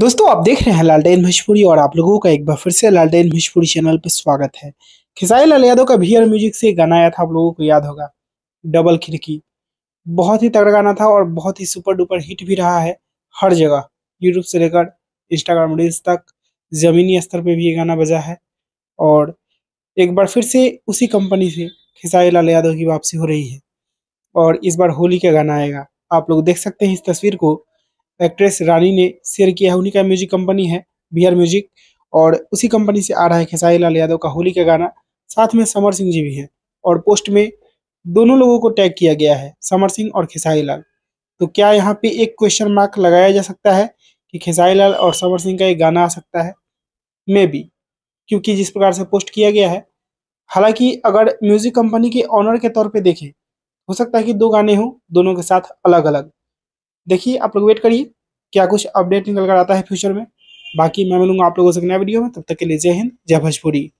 दोस्तों आप देख रहे हैं लालटेन भोजपुरी और आप लोगों का एक बार फिर से लालटेन भोजपुरी चैनल पर स्वागत है खिसाई लाल यादव का भीयर म्यूजिक से गाना आया था आप लोगों को याद होगा डबल खिड़की बहुत ही तगड़ा गाना था और बहुत ही सुपर डुपर हिट भी रहा है हर जगह यूट्यूब से लेकर इंस्टाग्राम रील्स तक ज़मीनी स्तर पर भी ये गाना बजा है और एक बार फिर से उसी कंपनी से खिसाई लाल यादव की वापसी हो रही है और इस बार होली का गाना आएगा आप लोग देख सकते हैं इस तस्वीर को एक्ट्रेस रानी ने शेयर किया है उन्हीं का म्यूजिक कंपनी है बिहार म्यूजिक और उसी कंपनी से आ रहा है खेसारी लाल यादव का होली का गाना साथ में समर सिंह जी भी हैं और पोस्ट में दोनों लोगों को टैग किया गया है समर सिंह और खेसारी लाल तो क्या यहाँ पे एक क्वेश्चन मार्क लगाया जा सकता है कि खेसारी लाल और समर सिंह का एक गाना आ सकता है मे बी क्योंकि जिस प्रकार से पोस्ट किया गया है हालांकि अगर म्यूजिक कंपनी के ऑनर के तौर पे देखें हो सकता है कि दो गाने हों दोनों के साथ अलग अलग देखिए आप लोग वेट करिए क्या कुछ अपडेट निकल कर आता है फ्यूचर में बाकी मैं मिलूंगा आप लोगों से नया वीडियो में तब तक के लिए जय हिंद जय भोजपुरी